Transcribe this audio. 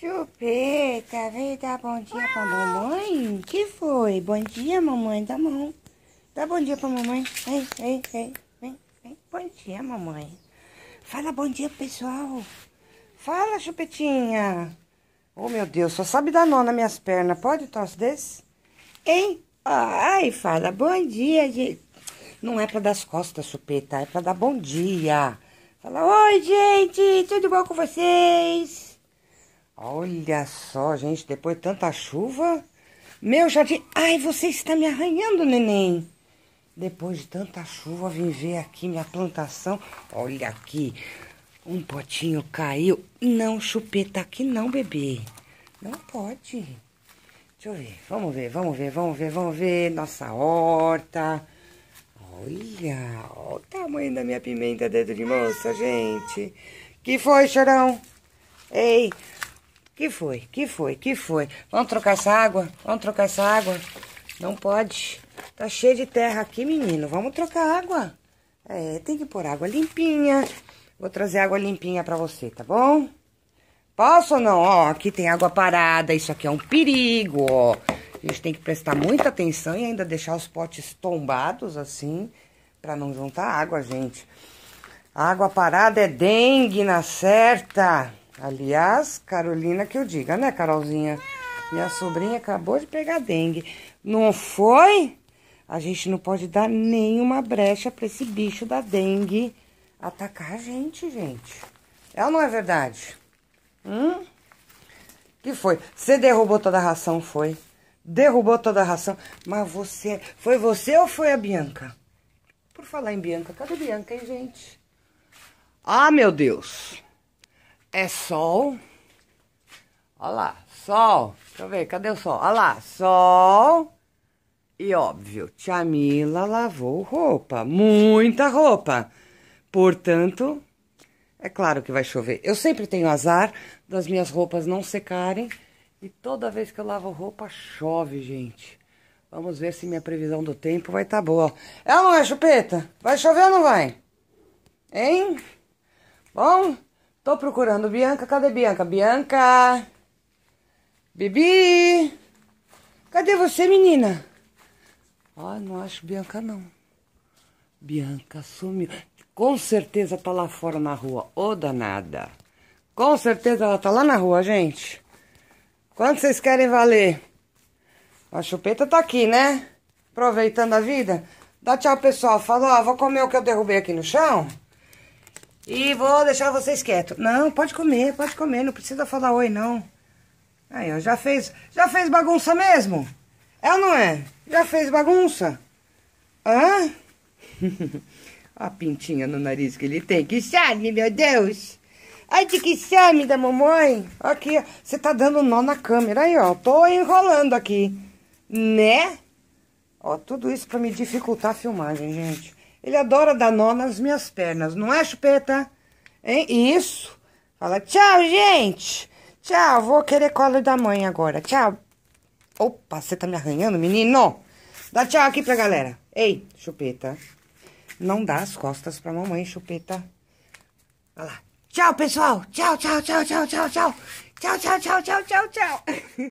Chupeta, vem dar bom dia pra mamãe? Que foi? Bom dia, mamãe, dá mão. Dá bom dia pra mamãe. Vem, vem, vem, vem. Bom dia, mamãe. Fala bom dia pro pessoal. Fala, Chupetinha. Oh, meu Deus, só sabe dar nó nas minhas pernas. Pode tosse desse? Hein? Ai, fala bom dia, gente. Não é pra dar as costas, Chupeta, é pra dar bom dia. Fala, oi, gente, tudo bom com vocês? Olha só, gente, depois de tanta chuva. Meu jardim. Ai, você está me arranhando, neném. Depois de tanta chuva, vim ver aqui minha plantação. Olha aqui. Um potinho caiu. Não, chupeta tá aqui não, bebê. Não pode. Deixa eu ver. Vamos ver, vamos ver, vamos ver, vamos ver. Nossa horta. Olha, olha o tamanho da minha pimenta dedo de moça, gente. Que foi, chorão? Ei, que foi? Que foi? Que foi? Vamos trocar essa água? Vamos trocar essa água? Não pode. Tá cheio de terra aqui, menino. Vamos trocar água. É, tem que pôr água limpinha. Vou trazer água limpinha pra você, tá bom? Posso ou não? Ó, aqui tem água parada. Isso aqui é um perigo, ó. A gente tem que prestar muita atenção e ainda deixar os potes tombados, assim, pra não juntar água, gente. Água parada é dengue na certa. Aliás, Carolina que eu diga, né, Carolzinha? Minha sobrinha acabou de pegar dengue. Não foi? A gente não pode dar nenhuma brecha para esse bicho da dengue atacar a gente, gente. É ou não é verdade? Hum? Que foi? Você derrubou toda a ração, foi? Derrubou toda a ração. Mas você. É- foi você ou foi a Bianca? Por falar em Bianca, cadê Bianca, hein, gente? Ah, meu Deus! é sol. Olha lá, sol. Deixa eu ver, cadê o sol? Olha lá, sol. E óbvio, Tia Mila lavou roupa, muita roupa. Portanto, é claro que vai chover. Eu sempre tenho azar das minhas roupas não secarem. E toda vez que eu lavo roupa, chove, gente. Vamos ver se minha previsão do tempo vai estar tá boa. É ou não é, Chupeta? Vai chover ou não vai? Hein? Bom... Tô procurando Bianca. Cadê Bianca? Bianca! Bibi! Cadê você, menina? Ó, oh, ah, não acho Bianca, não. Bianca sumiu. Com certeza tá lá fora na rua. Ô, oh, danada. Com certeza ela tá lá na rua, gente. Quanto vocês querem valer? A chupeta tá aqui, né? Aproveitando a vida. Dá tchau, pessoal. Falou, ó, vou comer o que eu derrubei aqui no chão. E vou deixar vocês quietos. Não, pode comer, pode comer, não precisa falar oi, não. Aí, ó, já fez, já fez bagunça mesmo? É ou não é? Já fez bagunça? Hã? a pintinha no nariz que ele tem. Que charme, meu Deus! Ai, de que charme da mamãe! Aqui, você tá dando nó na câmera aí, ó. Tô enrolando aqui, né? Ó, tudo isso pra me dificultar a filmagem, gente. Ele adora dar nó nas minhas pernas, não é, chupeta? Hein? Isso. Fala, tchau, gente. Tchau, vou querer colo da mãe agora. Tchau. Opa, você tá me arranhando, menino? Dá tchau aqui pra galera. Ei, chupeta. Não dá as costas pra mamãe, chupeta. Olha lá. Tchau, pessoal. Tchau, tchau, tchau, tchau, tchau, tchau. Tchau, tchau, tchau, tchau, tchau, tchau.